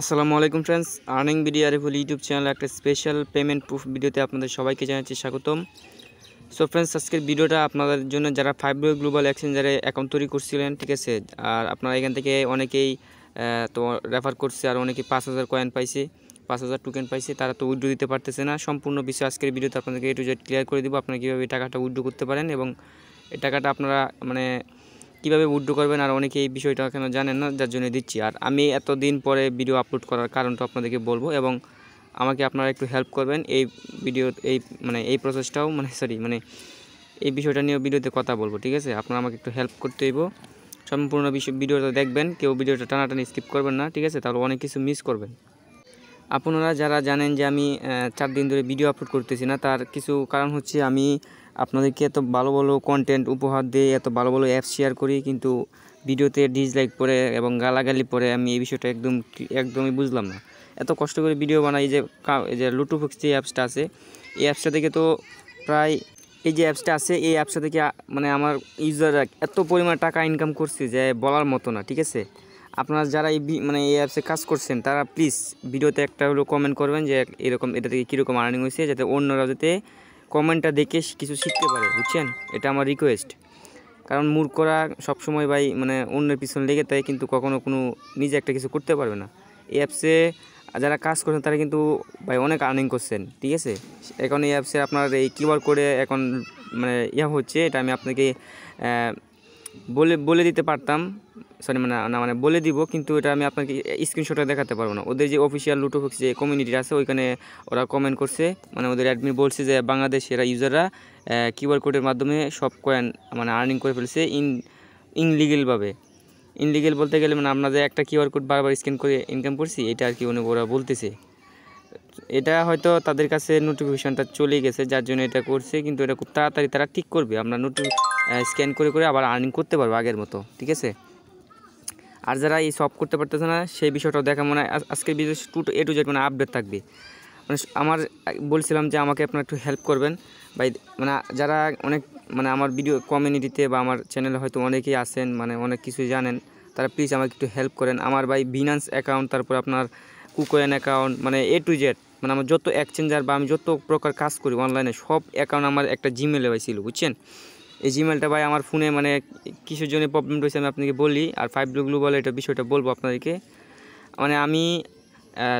আসসালামু আলাইকুম friends earning video Ariful YouTube channel একটা স্পেশাল পেমেন্ট প্রুফ ভিডিওতে আপনাদের সবাইকে জানাচ্ছি স্বাগতম সো ফ্রেন্ডস আজকের ভিডিওটা আপনাদের জন্য যারা ফাইব্রো গ্লোবাল এক্সচেঞ্জারে অ্যাকাউন্ট তৈরি করছিলেন ঠিক আছে আর আপনারা এখান থেকে অনেকেই তো রেফার করছে আর অনেকে পাঁচ হাজার কয়েন পাইছে পাঁচ হাজার টোকেন পাইছে তারা তো উইড্রো দিতে পারতেছে না সম্পূর্ণ বিষয় আজকের ভিডিওতে আপনাদেরকে এ টু জেড ক্লিয়ার করে দেবো আপনারা কীভাবে টাকাটা উইড্রো করতে পারেন এবং এই টাকাটা আপনারা মানে কিভাবে উইড্রো করবেন আর অনেকে এই বিষয়টা কেন জানেন না যার জন্য দিচ্ছি আর আমি এতদিন পরে ভিডিও আপলোড করার কারণটা আপনাদেরকে বলবো এবং আমাকে আপনারা একটু হেল্প করবেন এই ভিডিও এই মানে এই প্রসেসটাও মানে সরি মানে এই বিষয়টা নিয়ে ভিডিওতে কথা বলবো ঠিক আছে আপনারা আমাকে একটু হেল্প করতে হইব সম্পূর্ণ বিষয় ভিডিওটা দেখবেন কেউ ভিডিওটা টানাটানি স্কিপ করবেন না ঠিক আছে তাহলে অনেক কিছু মিস করবেন আপনারা যারা জানেন যে আমি চার দিন ধরে ভিডিও আপলোড করতেছি না তার কিছু কারণ হচ্ছে আমি আপনাদেরকে এত ভালো ভালো কন্টেন্ট উপহার দিয়ে এত ভালো ভালো অ্যাপ শেয়ার করি কিন্তু ভিডিওতে ডিসলাইক পরে এবং গালাগালি পরে আমি এই বিষয়টা একদম একদমই বুঝলাম না এত কষ্ট করে ভিডিও বানাই যে যে লুটুফুক্স যে অ্যাপসটা আছে এই অ্যাপসটা থেকে তো প্রায় এই যে অ্যাপসটা আছে এই অ্যাপসটা থেকে মানে আমার ইউজাররা এত পরিমাণ টাকা ইনকাম করছে যে বলার মতো না ঠিক আছে আপনারা যারা এই মানে এই অ্যাপসে কাজ করছেন তারা প্লিজ ভিডিওতে একটা হলো কমেন্ট করবেন যে এরকম এটা থেকে কীরকম আর্নিং হয়েছে যাতে অন্যরা যাতে কমেন্টটা দেখে কিছু শিখতে পারে বুঝছেন এটা আমার রিকোয়েস্ট কারণ মূর্খরা সবসময় ভাই মানে অন্যের পিছনে লেগে থাকে কিন্তু কখনো কোনো নিজে একটা কিছু করতে পারবে না এই অ্যাপসে যারা কাজ করছেন তারা কিন্তু ভাই অনেক আর্নিং করছেন ঠিক আছে এখন এই অ্যাপসে আপনার এই কিউআর কোডে এখন মানে ইয়া হচ্ছে এটা আমি আপনাকে বলে বলে দিতে পারতাম সরি মানে না মানে বলে দিব কিন্তু এটা আমি আপনাকে স্ক্রিনশটটা দেখাতে পারবো না ওদের যে অফিসিয়াল লুটোফক্স যে কমিউনিটি আছে ওইখানে ওরা কমেন্ট করছে মানে ওদের অ্যাডমিন বলছে যে বাংলাদেশেরা ইউজাররা কিউআর কোডের মাধ্যমে সব কয়েন মানে আর্নিং করে ফেলছে ইন ইনলিগেলভাবে ইনলিগেল বলতে গেলে মানে আপনাদের একটা কিউআর কোড বারবার স্ক্যান করে ইনকাম করছি এটা আর কি উনি ওরা বলতেছে এটা হয়তো তাদের কাছে নোটিফিকেশানটা চলে গেছে যার জন্য এটা করছে কিন্তু এটা খুব তাড়াতাড়ি তারা ঠিক করবে আমরা নোটি স্ক্যান করে করে আবার আর্নিং করতে পারবো আগের মতো ঠিক আছে আর যারা এই সব করতে পারতেছে না সেই বিষয়টাও দেখা মনে হয় আজকের video to A to Z মানে আপডেট থাকবে মানে আমার বলছিলাম যে আমাকে আপনার একটু হেল্প করবেন বা মানে যারা অনেক মানে আমার ভিডিও কমিউনিটিতে বা আমার চ্যানেলে হয়তো অনেকেই আসেন মানে অনেক কিছু জানেন তারা প্লিজ আমাকে একটু হেল্প করেন আমার ভাই বিনান্স অ্যাকাউন্ট তারপর আপনার কুকোয়েন অ্যাকাউন্ট মানে এ টু জেড মানে আমার যত এক্সচেঞ্জার বা আমি যত প্রকার কাজ করি অনলাইনে সব অ্যাকাউন্ট আমার একটা জিমেলে ছিল বুঝছেন এই জিমেলটা ভাই আমার ফোনে মানে কিসের জন্য প্রবলেম রয়েছে আমি আপনাকে বলি আর ফাইভ ডু গ্লোবাল এটা বিষয়টা বলবো আপনাদেরকে মানে আমি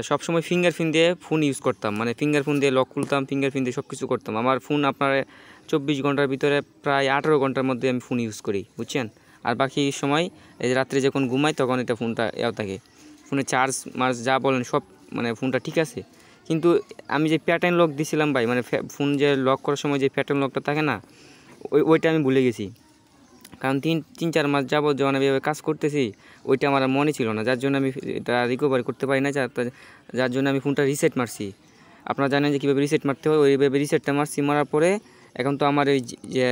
সবসময় ফিঙ্গার প্রিন্ট দিয়ে ফোন ইউজ করতাম মানে ফিঙ্গার ফোন দিয়ে লক খুলতাম ফিঙ্গার ফিন দিয়ে সব কিছু করতাম আমার ফোন আপনার চব্বিশ ঘন্টার ভিতরে প্রায় আঠেরো ঘন্টার মধ্যে আমি ফোন ইউজ করি বুঝছেন আর বাকি সময় এই রাত্রে যখন ঘুমাই তখন এটা ফোনটা এও থাকে ফোনে চার্জ মার্জ যা বলেন সব মানে ফোনটা ঠিক আছে কিন্তু আমি যে প্যাটার্ন লক দিছিলাম ভাই মানে ফোন যে লক করার সময় যে প্যাটার্ন লকটা থাকে না ওই ওইটা আমি ভুলে গেছি কারণ তিন তিন চার মাস যাবত যখন আমি কাজ করতেছি ওইটা আমার মনে ছিল না যার জন্য আমি এটা রিকভার করতে পারি না যার যার জন্য আমি ফোনটা রিসেট মারছি আপনারা জানেন যে কীভাবে রিসেট মারতে হয় ওইভাবে রিসেটটা মারছি মারার পরে এখন তো আমার ওই যে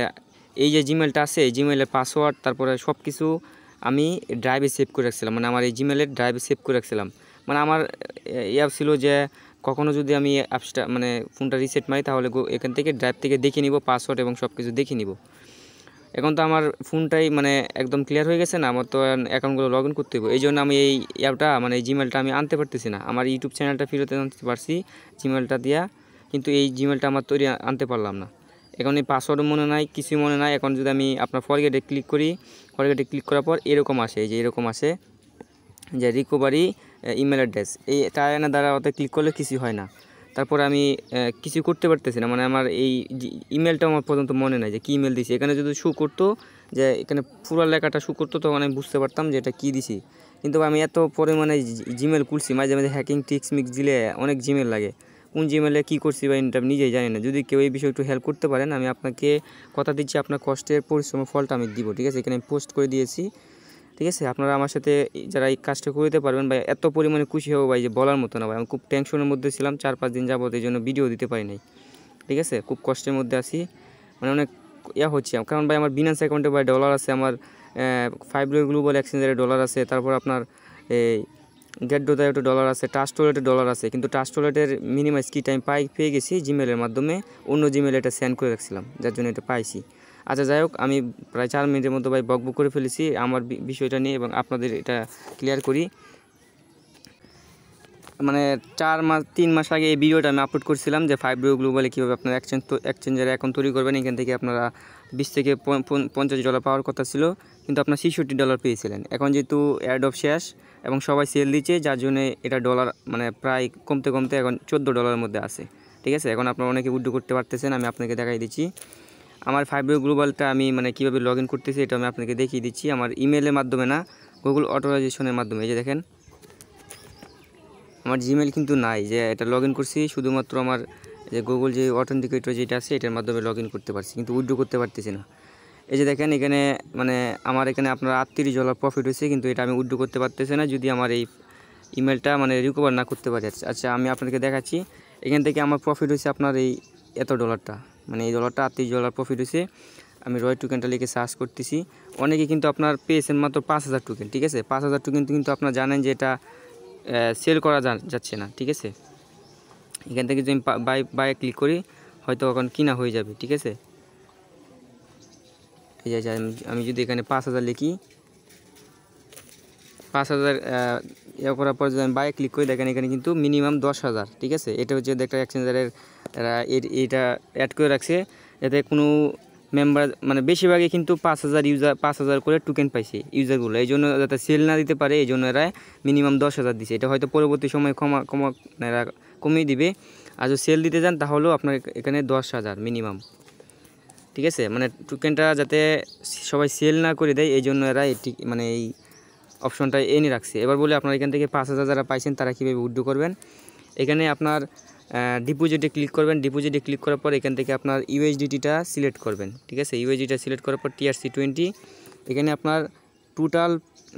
এই যে জিমেলটা আছে জিমেলের পাসওয়ার্ড তারপরে সব কিছু আমি ড্রাইভে সেভ করে রাখছিলাম মানে আমার এই জিমেলের ড্রাইভে সেভ করে রাখছিলাম মানে আমার ইয়া ছিল যে কখনও যদি আমি অ্যাপসটা মানে ফোনটা রিসেট মারি তাহলে এখান থেকে ড্রাইভ থেকে দেখে নিব পাসওয়ার্ড এবং সব কিছু দেখে নিব এখন তো আমার ফোনটাই মানে একদম ক্লিয়ার হয়ে গেছে না আমার তো অ্যাকাউন্টগুলো লগ ইন করতে হবে এই জন্য আমি এই অ্যাপটা মানে জিমেলটা আমি আনতে পারতেছি না আমার ইউটিউব চ্যানেলটা ফিরতে আনতে পারছি জিমেলটা দিয়া কিন্তু এই জিমেলটা আমার তৈরি আনতে পারলাম না এখন এই পাসওয়ার্ড মনে নাই কিছুই মনে নাই এখন যদি আমি আপনার ফরগেটে ক্লিক করি ফরগেটে ক্লিক করার পর এরকম আসে এই যে এরকম আসে যে রিকভারি ইমেল অ্যাড্রেস এই টায়ানা দ্বারা অত ক্লিক করলে কিছু হয় না তারপর আমি কিছু করতে পারতেছি না মানে আমার এই ইমেলটা আমার পর্যন্ত মনে নাই যে কী ইমেল দিছি এখানে যদি শু করতো যে এখানে পুরো লেখাটা শু করতো তখন আমি বুঝতে পারতাম যে এটা কী দিছি কিন্তু আমি এত পরিমাণে জিমেল খুলছি মাঝে মাঝে হ্যাকিং টিক্স মিক্স দিলে অনেক জিমেল লাগে কোন জিমেলে কী করছি বা এটা নিজেই জানি না যদি কেউ এই বিষয়ে একটু হেল্প করতে পারেন আমি আপনাকে কথা দিচ্ছি আপনার কষ্টের পরিশ্রমের ফলটা আমি দিব ঠিক আছে এখানে আমি পোস্ট করে দিয়েছি ঠিক আছে আপনারা আমার সাথে যারা এই কাজটা করে দিতে পারবেন ভাই এত পরিমাণে খুশি হবো ভাই যে বলার মতো না ভাই আমি খুব টেনশনের মধ্যে ছিলাম চার পাঁচ দিন যাবত এই জন্য ভিডিও দিতে পারি নাই ঠিক আছে খুব কষ্টের মধ্যে আছি মানে অনেক ইয়া হচ্ছে কারণ ভাই আমার বিনান্স অ্যাকাউন্টে ভাই ডলার আছে আমার ফাইভ রয় গ্লোবাল এক্সচেঞ্জারে ডলার আছে তারপর আপনার এই গেট ডোদায় একটা ডলার আছে টাস্ট ওয়ালেটে ডলার আছে কিন্তু টাস্ট ওয়ালেটের মিনিমাইজ কি টাইম পাই পেয়ে গেছি জিমেলের মাধ্যমে অন্য জিমেলে এটা সেন্ড করে রাখছিলাম যার জন্য এটা পাইছি আচ্ছা যাই হোক আমি প্রায় চার মিনিটের মতো ভাই বকবক করে ফেলেছি আমার বিষয়টা নিয়ে এবং আপনাদের এটা ক্লিয়ার করি মানে চার মাস তিন মাস আগে এই ভিডিওটা আমি আপলোড করছিলাম যে ফাইভ ডিও গ্লোবালে কীভাবে আপনার আপনারা তো এক্সচেঞ্জের এখন তৈরি করবেন এখান থেকে আপনারা বিশ থেকে পঞ্চাশ ডলার পাওয়ার কথা ছিল কিন্তু আপনার ছেষট্টি ডলার পেয়েছিলেন এখন যেহেতু অ্যাড অফ শেষ এবং সবাই সেল দিচ্ছে যার জন্য এটা ডলার মানে প্রায় কমতে কমতে এখন চোদ্দো ডলারের মধ্যে আছে ঠিক আছে এখন আপনারা অনেকে উড্ডো করতে পারতেছেন আমি আপনাকে দেখাই দিচ্ছি আমার ইউ গ্লোবালটা আমি মানে কীভাবে লগ ইন করতেছি এটা আমি আপনাকে দেখিয়ে দিচ্ছি আমার ইমেলের মাধ্যমে না গুগল অটোরাইজেশনের মাধ্যমে এই যে দেখেন আমার জিমেল কিন্তু নাই যে এটা লগ ইন করছি শুধুমাত্র আমার যে গুগল যে অথেন্টিকেটর যেটা আছে এটার মাধ্যমে লগ ইন করতে পারছি কিন্তু উইড্রো করতে পারতেছি না এই যে দেখেন এখানে মানে আমার এখানে আপনার আটত্রিশ ডলার প্রফিট হয়েছে কিন্তু এটা আমি উইড্রো করতে পারতেছি না যদি আমার এই ইমেলটা মানে রিকভার না করতে পারি আচ্ছা আমি আপনাকে দেখাচ্ছি এখান থেকে আমার প্রফিট হয়েছে আপনার এই এত ডলারটা মানে এই ডলারটা আটত্রিশ ডলার প্রফিট হয়েছে আমি রয় টুকেনটা লিখে সার্চ করতেছি অনেকে কিন্তু আপনার পেয়েছেন মাত্র পাঁচ হাজার টুকেন ঠিক আছে পাঁচ হাজার টুকেন কিন্তু আপনার জানেন যে এটা সেল করা যাচ্ছে না ঠিক আছে এখান থেকে যদি আমি বাই বাই ক্লিক করি হয়তো এখন কিনা হয়ে যাবে ঠিক আছে এই যে আমি যদি এখানে পাঁচ হাজার লিখি পাঁচ হাজার ইয়ে করার পর যদি আমি ক্লিক করি দেখেন এখানে কিন্তু মিনিমাম দশ হাজার ঠিক আছে এটা হচ্ছে একটা এক্সচেঞ্জারের এটা অ্যাড করে রাখছে এতে কোনো মেম্বার মানে বেশিরভাগই কিন্তু পাঁচ হাজার ইউজার পাঁচ হাজার করে টোকেন পাইছে ইউজারগুলো এই জন্য যাতে সেল না দিতে পারে এই জন্য এরা মিনিমাম দশ হাজার দিছে এটা হয়তো পরবর্তী সময় ক্ষমা ক্ষমা এরা কমিয়ে দিবে আর যদি সেল দিতে যান তাহলেও আপনার এখানে দশ হাজার মিনিমাম ঠিক আছে মানে টোকেনটা যাতে সবাই সেল না করে দেয় এই জন্য এরা এটি মানে এই অপশনটা এনে রাখছে এবার বলে আপনারা এখান থেকে পাঁচ হাজার যারা পাইছেন তারা কীভাবে উইড্রো করবেন এখানে আপনার ডিপোজিটে ক্লিক করবেন ডিপোজিটে ক্লিক করার পর এখান থেকে আপনার ইউএসডিটিটা সিলেক্ট করবেন ঠিক আছে ইউএইচডিটা সিলেক্ট করার পর টিআরসি টোয়েন্টি এখানে আপনার টোটাল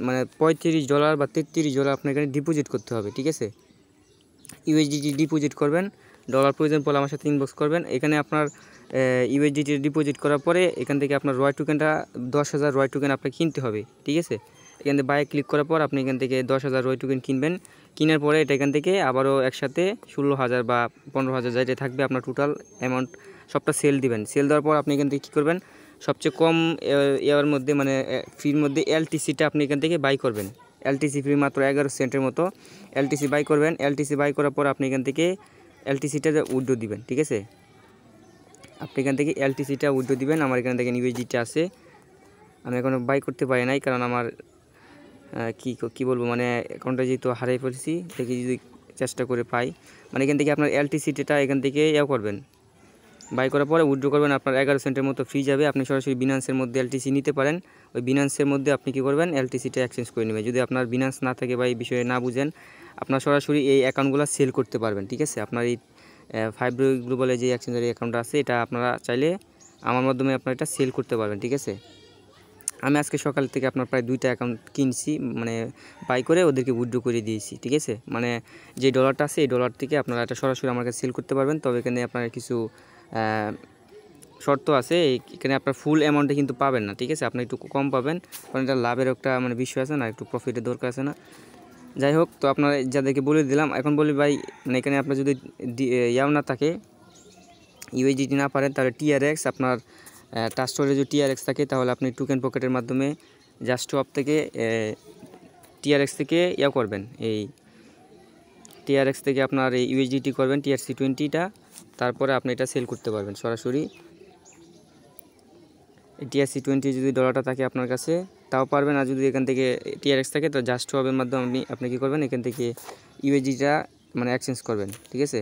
মানে পঁয়ত্রিশ ডলার বা তেত্রিশ ডলার আপনার এখানে ডিপোজিট করতে হবে ঠিক আছে ইউএইচডিটি ডিপোজিট করবেন ডলার প্রয়োজন পড়লে আমার সাথে ইনবক্স করবেন এখানে আপনার ইউএইচডিটি ডিপোজিট করার পরে এখান থেকে আপনার রয় টোকেনটা দশ হাজার রয় টোকেন আপনাকে কিনতে হবে ঠিক আছে এখান থেকে বাইক ক্লিক করার পর আপনি এখান থেকে দশ হাজার রয় টোকেন কিনবেন কেনার পরে এটা এখান থেকে আবারও একসাথে ষোলো হাজার বা পনেরো হাজার যাইতে থাকবে আপনার টোটাল অ্যামাউন্ট সবটা সেল দিবেন সেল দেওয়ার পর আপনি এখান থেকে কী করবেন সবচেয়ে কম ইয়ার মধ্যে মানে ফির মধ্যে এলটিসিটা আপনি এখান থেকে বাই করবেন এলটিসি ফি মাত্র এগারো সেন্টের মতো এলটিসি বাই করবেন এলটিসি বাই করার পর আপনি এখান থেকে এলটিসিটা উইড্রো দিবেন ঠিক আছে আপনি এখান থেকে এলটিসিটা উইড্রো দিবেন আমার এখান থেকে নিউজিটা আছে আমি এখনও বাই করতে পারি নাই কারণ আমার কি কি বলবো মানে অ্যাকাউন্টটা যেহেতু হারাই ফেলছি দেখি যদি চেষ্টা করে পাই মানে এখান থেকে আপনার এলটিসি ডেটা এখান থেকে ইয়া করবেন বাই করার পরে উইড্রো করবেন আপনার এগারো সেন্টের মতো ফ্রি যাবে আপনি সরাসরি বিনান্সের মধ্যে এলটিসি নিতে পারেন ওই বিনান্সের মধ্যে আপনি কি করবেন এলটিসিটা এক্সচেঞ্জ করে নেবেন যদি আপনার বিনান্স না থাকে বা এই বিষয়ে না বুঝেন আপনার সরাসরি এই অ্যাকাউন্টগুলো সেল করতে পারবেন ঠিক আছে আপনার এই ফাইভ গ্লোবালে যে এক্সচেঞ্জের অ্যাকাউন্ট আছে এটা আপনারা চাইলে আমার মাধ্যমে আপনারা এটা সেল করতে পারবেন ঠিক আছে আমি আজকে সকাল থেকে আপনার প্রায় দুইটা অ্যাকাউন্ট কিনছি মানে বাই করে ওদেরকে উইড্রো করে দিয়েছি ঠিক আছে মানে যে ডলারটা আছে এই ডলার থেকে আপনারা এটা সরাসরি আমার কাছে সেল করতে পারবেন তবে এখানে আপনার কিছু শর্ত আছে এখানে আপনার ফুল অ্যামাউন্টে কিন্তু পাবেন না ঠিক আছে আপনি একটু কম পাবেন কারণ এটা লাভের একটা মানে বিষয় আছে না একটু প্রফিটের দরকার আছে না যাই হোক তো আপনার যাদেরকে বলে দিলাম এখন বলি ভাই মানে এখানে আপনার যদি ইয়াও না থাকে ইউএসডিটি না পারেন তাহলে টিআরএক্স আপনার টাচ স্টোরে যদি টিআরএক্স থাকে তাহলে আপনি টুকেন পকেটের মাধ্যমে জাস্ট অপ থেকে টিআরএক্স থেকে ইয়া করবেন এই টিআরএক্স থেকে আপনার এই ইউএসডিটি করবেন টিআরসি টোয়েন্টিটা তারপরে আপনি এটা সেল করতে পারবেন সরাসরি টিআরসি টোয়েন্টি যদি ডলারটা থাকে আপনার কাছে তাও পারবেন আর যদি এখান থেকে টিআরএক্স থাকে তো জাস্ট হবের মাধ্যমে আপনি আপনি কী করবেন এখান থেকে ইউএসডিটা মানে এক্সচেঞ্জ করবেন ঠিক আছে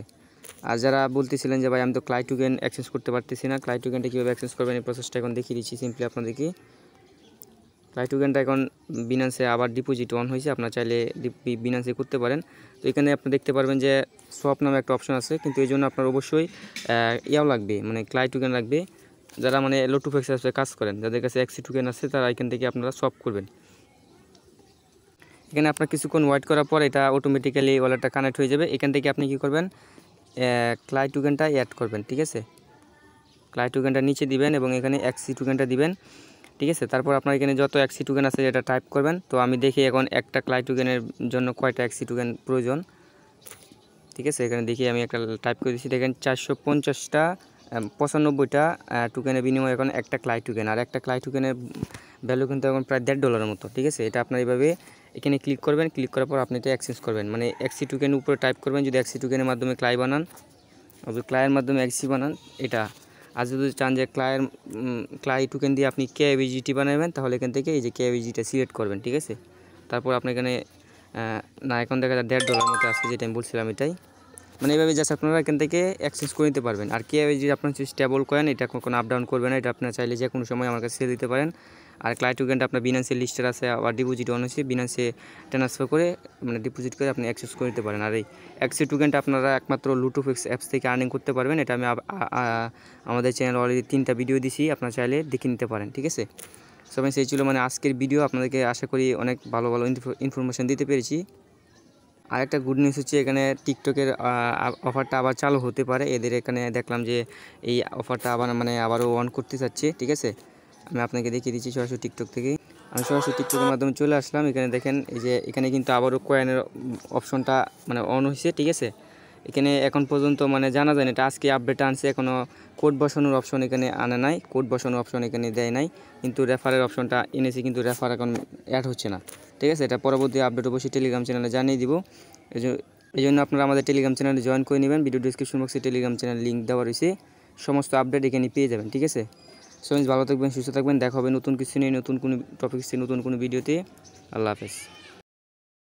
আর যারা বলতেছিলেন যে ভাই আমি তো ক্লাই টুকেন করতে পারতেছি না ক্লাই টুকেনটা কীভাবে অ্যাক্সেস করবেন এই প্রসেসটা এখন দেখিয়ে দিচ্ছি সিম্পলি আপনাদেরকে ক্লাই টুকেনটা এখন বিনান্সে আবার ডিপোজিট অন হয়েছে আপনার চাইলে বিনান্সে করতে পারেন তো এখানে আপনি দেখতে পারবেন যে সোয়াপ নামে একটা অপশন আছে কিন্তু এই জন্য আপনার অবশ্যই ইয়াও লাগবে মানে ক্লাই টুকেন লাগবে যারা মানে লোটু ফেক্সাসে কাজ করেন যাদের কাছে এক্সি টুকেন আছে তারা এখান থেকে আপনারা সফট করবেন এখানে আপনার কিছুক্ষণ ওয়েট করার পর এটা অটোমেটিক্যালি ওয়ালেটটা কানেক্ট হয়ে যাবে এখান থেকে আপনি কি করবেন ক্লাই টুকেনটা অ্যাড করবেন ঠিক আছে ক্লাই টুকেনটা নিচে দিবেন এবং এখানে অ্যাক্সি টুকেনটা দিবেন ঠিক আছে তারপর আপনার এখানে যত অ্যাক্সি টুকেন আছে এটা টাইপ করবেন তো আমি দেখি এখন একটা ক্লাই টুকেনের জন্য কয়টা অ্যাক্সি টুকেন প্রয়োজন ঠিক আছে এখানে দেখি আমি একটা টাইপ করে দিচ্ছি দেখেন চারশো পঞ্চাশটা পঁচানব্বইটা টুকেনের বিনিময় এখন একটা ক্লাই টুকেন আর একটা ক্লাই টুকেনের ভ্যালু কিন্তু এখন প্রায় দেড় ডলারের মতো ঠিক আছে এটা আপনার এইভাবে এখানে ক্লিক করবেন ক্লিক করার পর আপনি এটা অ্যাক্সেস করবেন মানে এক্সি টুকেন উপরে টাইপ করবেন যদি এক্সি টুকেনের মাধ্যমে ক্লাই বানান যদি ক্লায়ের মাধ্যমে এক্সি বানান এটা আর যদি চান যে ক্লায়ের ক্লাই টুকেন দিয়ে আপনি এভিজিটি বানাবেন তাহলে এখান থেকে এই যে এভিজিটা সিলেক্ট করবেন ঠিক আছে তারপর আপনার এখানে না এখন দেখা যায় দেড় ডলার মতো আসছে যেটা আমি বলছিলাম এটাই মানে এইভাবে জাস্ট আপনারা এখান থেকে অ্যাক্সেস করে নিতে পারবেন আর এভিজিটি আপনার স্টেবল কয়েন এটা কোনো আপ ডাউন না এটা আপনার চাইলে যে কোনো সময় আমার কাছে দিতে পারেন আর ক্লাইটোগেন্ট আপনার বিনান্সে লিস্টের আছে আবার ডিপোজিট অন হয়েছে বিনান্সে ট্রান্সফার করে মানে ডিপোজিট করে আপনি অ্যাক্সেস করে নিতে পারেন আর এই অ্যাক্সি টুকেন্ট আপনারা একমাত্র লুটুফিক্স অ্যাপস থেকে আর্নিং করতে পারবেন এটা আমি আমাদের চ্যানেল অলরেডি তিনটা ভিডিও দিছি আপনার চাইলে দেখে নিতে পারেন ঠিক আছে সো সেই ছিল মানে আজকের ভিডিও আপনাদেরকে আশা করি অনেক ভালো ভালো ইনফরমেশান দিতে পেরেছি আর একটা গুড নিউজ হচ্ছে এখানে টিকটকের অফারটা আবার চালু হতে পারে এদের এখানে দেখলাম যে এই অফারটা আবার মানে আবারও অন করতে চাচ্ছে ঠিক আছে আমি আপনাকে দেখিয়ে দিচ্ছি সরাসরি টিকটক থেকে আমি সরাসরি টিকটকের মাধ্যমে চলে আসলাম এখানে দেখেন এই যে এখানে কিন্তু আবারও কয়েনের অপশনটা মানে অন হয়েছে ঠিক আছে এখানে এখন পর্যন্ত মানে জানা যায় না এটা আজকে আপডেট আনছে এখনও কোড বসানোর অপশন এখানে আনে নাই কোড বসানোর অপশন এখানে দেয় নাই কিন্তু রেফারের অপশনটা এনেছে কিন্তু রেফার এখন অ্যাড হচ্ছে না ঠিক আছে এটা পরবর্তী আপডেট অবশ্যই টেলিগ্রাম চ্যানেলে জানিয়ে দিব এই জন্য আপনারা আমাদের টেলিগ্রাম চ্যানেলে জয়েন করে নেবেন ভিডিও ডিসক্রিপশন বক্সে টেলিগ্রাম চ্যানেল লিঙ্ক দেওয়া রয়েছে সমস্ত আপডেট এখানে পেয়ে যাবেন ঠিক আছে সবাই ভালো থাকবেন সুস্থ থাকবেন দেখা হবে নতুন কিছু নিয়ে নতুন কোনো টপিক্স নতুন কোনো ভিডিওতে আল্লাহ হাফেজ